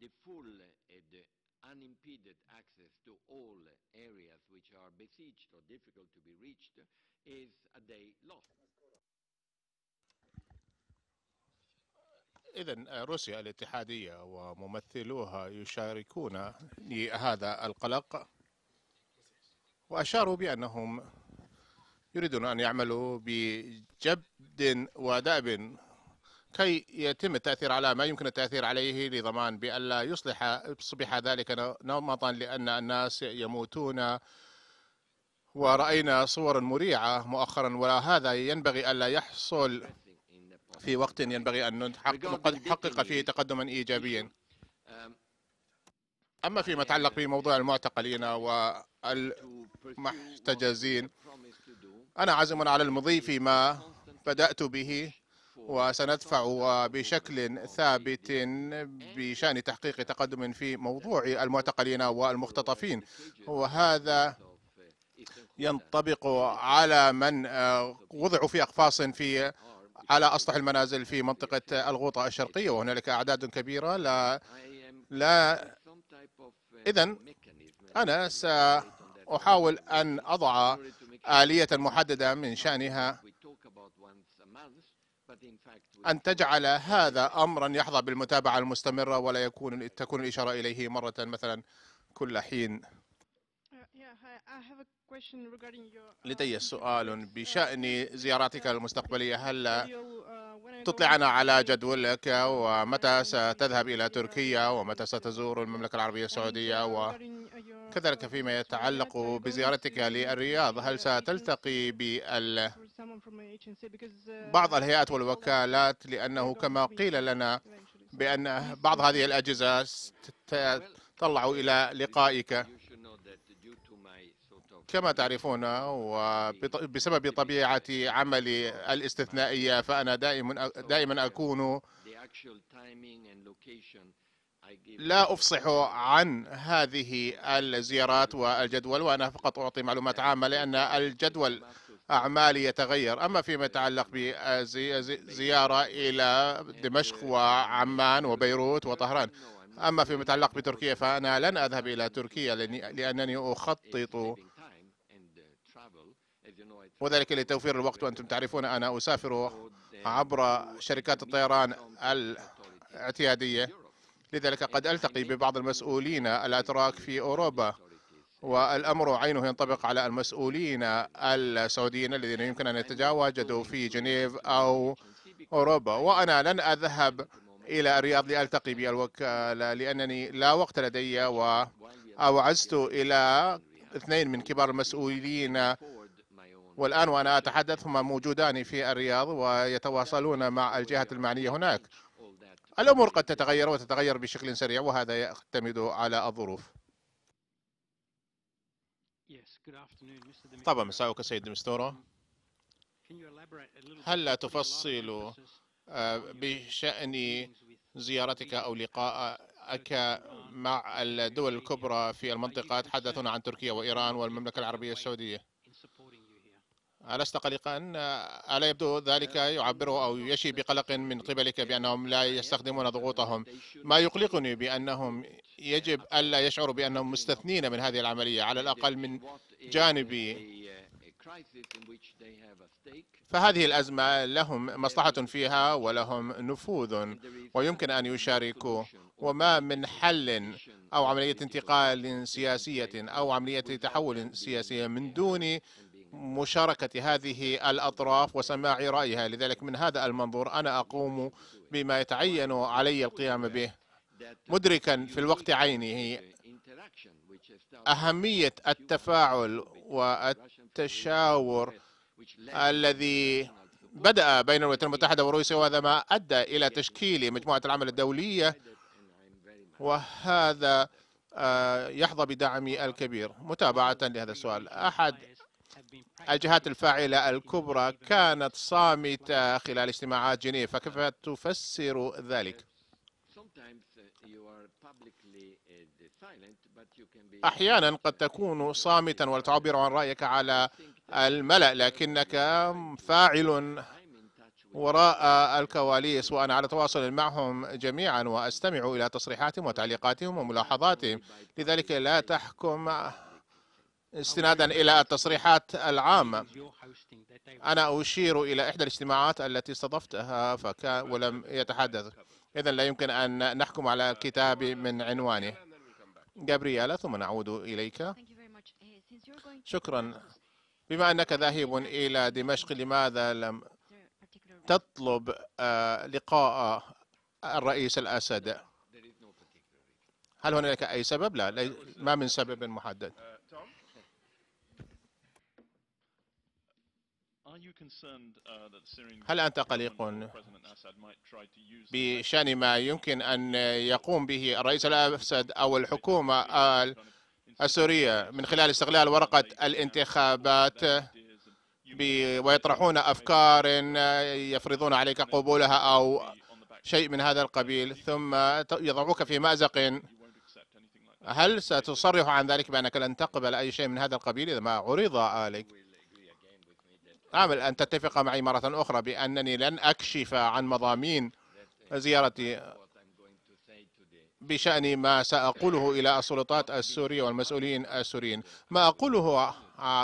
the full and unimpeded access to all areas which are besieged or difficult to be reached is a day lost. إذا روسيا الاتحادية وممثلوها يشاركون هذا القلق وأشاروا بأنهم يريدون أن يعملوا بجبد ودأب كي يتم التأثير على ما يمكن التأثير عليه لضمان بألا يصلح يصبح ذلك نمطا لأن الناس يموتون ورأينا صور مريعة مؤخرا وهذا ينبغي ألا يحصل في وقت ينبغي أن نحقق فيه تقدما إيجابيا um, أما فيما يتعلق بموضوع المعتقلين والمحتجزين أنا عازم على المضي فيما بدأت به وسندفع بشكل ثابت بشأن تحقيق تقدم في موضوع المعتقلين والمختطفين وهذا ينطبق على من آه، آه، وضعوا في أقفاص في على أسطح المنازل في منطقة الغوطة الشرقية وهنالك أعداد كبيرة لا لا uh, uh, إذا أنا سأحاول أن أضع آلية محددة من شأنها أن تجعل هذا أمرا يحظى بالمتابعة المستمرة ولا يكون تكون الإشارة إليه مرة مثلا كل حين لدي سؤال بشأن زياراتك المستقبلية هل تطلعنا على جدولك ومتى ستذهب إلى تركيا ومتى ستزور المملكة العربية السعودية وكذلك فيما يتعلق بزيارتك للرياض هل ستلتقي بال Uh, بعض الهيئات والوكالات لأنه كما قيل لنا بأن بعض هذه الأجهزة تطلع إلى لقائك كما تعرفون وبسبب طبيعة عملي الاستثنائية فأنا دائما دائما أكون لا أفصح عن هذه الزيارات والجدول وأنا فقط أعطي معلومات عامة لأن الجدول أعمالي يتغير أما فيما يتعلق بزيارة إلى دمشق وعمان وبيروت وطهران أما فيما يتعلق بتركيا فأنا لن أذهب إلى تركيا لأنني أخطط وذلك لتوفير الوقت وأنتم تعرفون أنا أسافر عبر شركات الطيران الاعتيادية لذلك قد ألتقي ببعض المسؤولين الأتراك في أوروبا والأمر عينه ينطبق على المسؤولين السعوديين الذين يمكن أن يتواجدوا في جنيف أو أوروبا وأنا لن أذهب إلى الرياض لألتقي بالوكالة لأنني لا وقت لدي وأوعزت إلى اثنين من كبار المسؤولين والآن وأنا أتحدث هما موجودان في الرياض ويتواصلون مع الجهات المعنية هناك الأمور قد تتغير وتتغير بشكل سريع وهذا يعتمد على الظروف طبعا مساءك سيد مستورو um, هل تفصل آه, بشأن زيارتك أو لقائك مع الدول الكبرى في المنطقة تحدثنا عن تركيا وإيران والمملكة العربية السعودية ألست قلقا؟ آه، ألا يبدو ذلك uh, يعبره أو يشي بقلق من قبلك بأنهم لا uh, يستخدمون ضغوطهم؟ ما يقلقني بأنهم يجب ألا يشعروا بأنهم مستثنين من هذه العملية على الأقل من جانبي فهذه الأزمة لهم مصلحة فيها ولهم نفوذ ويمكن أن يشاركوا وما من حل أو عملية انتقال سياسية أو عملية تحول سياسي من دون مشاركة هذه الأطراف وسماع رأيها لذلك من هذا المنظور أنا أقوم بما يتعين علي القيام به مدركا في الوقت عينه أهمية التفاعل والتشاور الذي بدأ بين الولايات المتحدة وروسيا وهذا ما أدى إلى تشكيل مجموعة العمل الدولية وهذا آه، يحظى بدعمي الكبير متابعة لهذا السؤال أحد الجهات الفاعلة الكبرى كانت صامتة خلال اجتماعات جنيف فكيف تفسر ذلك؟ Eh, احيانا قد تكون صامتا وتعبر عن رايك على الملا لكنك فاعل وراء الكواليس وأنا على تواصل معهم جميعا وأستمع إلى تصريحاتهم وتعليقاتهم وملاحظاتهم لذلك لا تحكم استنادا إلى التصريحات العامة أنا أشير إلى إحدى الاجتماعات التي استضفتها فك ولم يتحدث إذا لا يمكن أن نحكم على كتاب من عنوانه جابرييلا ثم نعود إليك eh, شكرا بما أنك ذاهب إلى دمشق لماذا لم تطلب آه، لقاء الرئيس الأسد هل هناك أي سبب؟ لا ما من سبب محدد آه، Uh, هل أنت قلق بشأن ما يمكن أن يقوم به الرئيس الأسد أو الحكومة السورية من خلال استغلال ورقة الانتخابات ويطرحون أفكار يفرضون عليك قبولها أو شيء من هذا القبيل ثم يضعوك في مأزق هل ستصرح عن ذلك بأنك لن تقبل أي شيء من هذا القبيل إذا ما عرض عليك؟ أعمل أن تتفق معي مرة أخرى بأنني لن أكشف عن مضامين زيارتي بشأن ما سأقوله إلى السلطات السورية والمسؤولين السوريين ما أقوله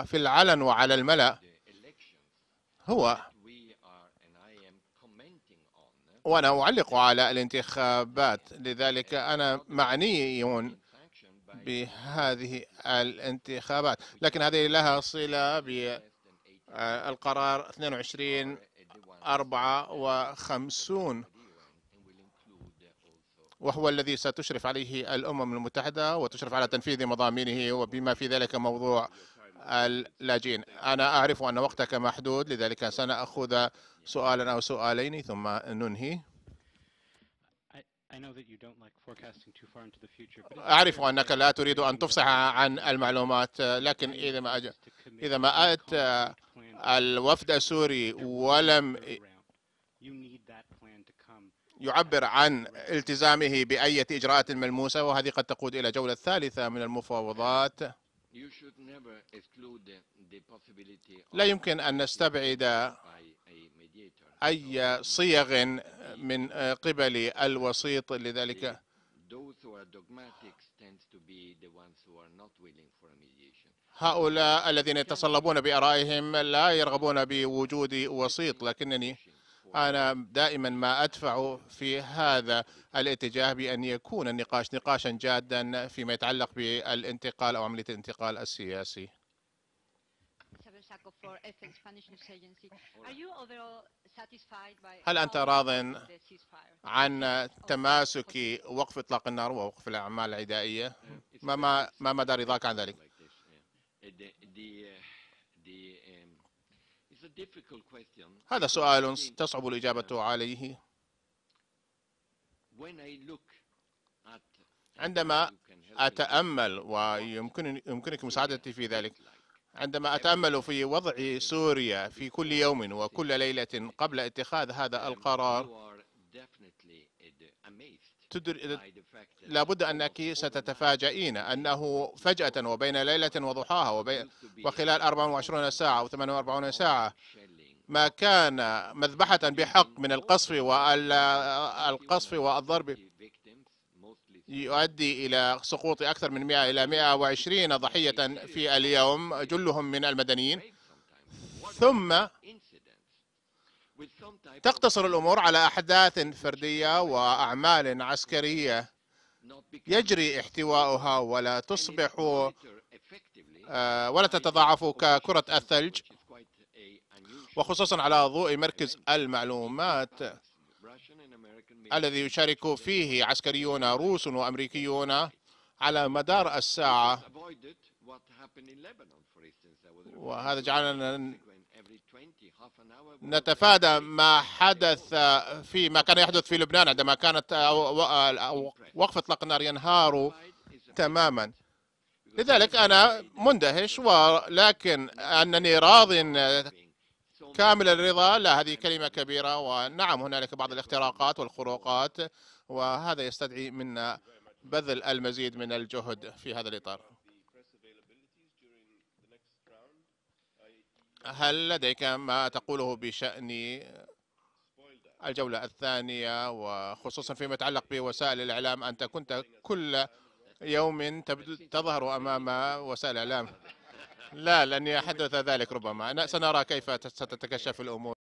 في العلن وعلى الملأ هو وأنا أعلق على الانتخابات لذلك أنا معني بهذه الانتخابات لكن هذه لها صلة ب آه، القرار 22 4 وخمسون وهو الذي ستشرف عليه الأمم المتحدة وتشرف على تنفيذ مضامينه وبما في ذلك موضوع اللاجئين أنا أعرف أن وقتك محدود لذلك سنأخذ سؤالا أو سؤالين ثم ننهي أعرف أنك لا تريد أن تفصح عن المعلومات لكن إذا ما أجل إذا ما أتى الوفد السوري ولم يعبر عن التزامه بأية إجراءات ملموسة وهذه قد تقود إلى جولة ثالثة من المفاوضات لا يمكن أن نستبعد أي صيغ من قبل الوسيط لذلك هؤلاء الذين يتصلبون بآرائهم لا يرغبون بوجود وسيط لكنني أنا دائما ما أدفع في هذا الاتجاه بأن يكون النقاش نقاشا جادا فيما يتعلق بالانتقال أو عملية الانتقال السياسي هل أنت راض عن تماسك وقف إطلاق النار ووقف الأعمال العدائية؟ ما ما ما مدى رضاك عن ذلك؟ uh, uh, um, هذا سؤال تصعب الإجابة عليه عندما أتأمل ويمكن يمكنك مساعدتي في ذلك عندما يعني أتأمل في وضع سوريا في كل يوم وكل ليلة قبل اتخاذ هذا القرار تدر... لابد أنك ستتفاجئين أنه فجأة وبين ليلة وضحاها وخلال 24 ساعة أو 48 ساعة ما كان مذبحة بحق من القصف والقصف والضرب يؤدي إلى سقوط أكثر من 100 إلى 120 ضحية في اليوم جلهم من المدنيين ثم تقتصر الأمور على أحداث فردية وأعمال عسكرية يجري احتواؤها ولا تصبح آه، ولا تتضاعف ككرة الثلج وخصوصا على ضوء مركز المعلومات الذي يشارك فيه عسكريون روس وأمريكيون على مدار الساعة وهذا جعلنا نتفادى ما حدث في ما كان يحدث في لبنان عندما كانت وقف اطلاق النار ينهار تماما لذلك انا مندهش ولكن انني راض كامل الرضا لا هذه كلمة كبيرة ونعم هنالك بعض الاختراقات والخروقات وهذا يستدعي منا بذل المزيد من الجهد في هذا الإطار هل لديك ما تقوله بشأن الجولة الثانية وخصوصا فيما يتعلق بوسائل الإعلام أنت كنت كل يوم تظهر أمام وسائل الإعلام لا لن يحدث ذلك ربما سنرى كيف ستتكشف الأمور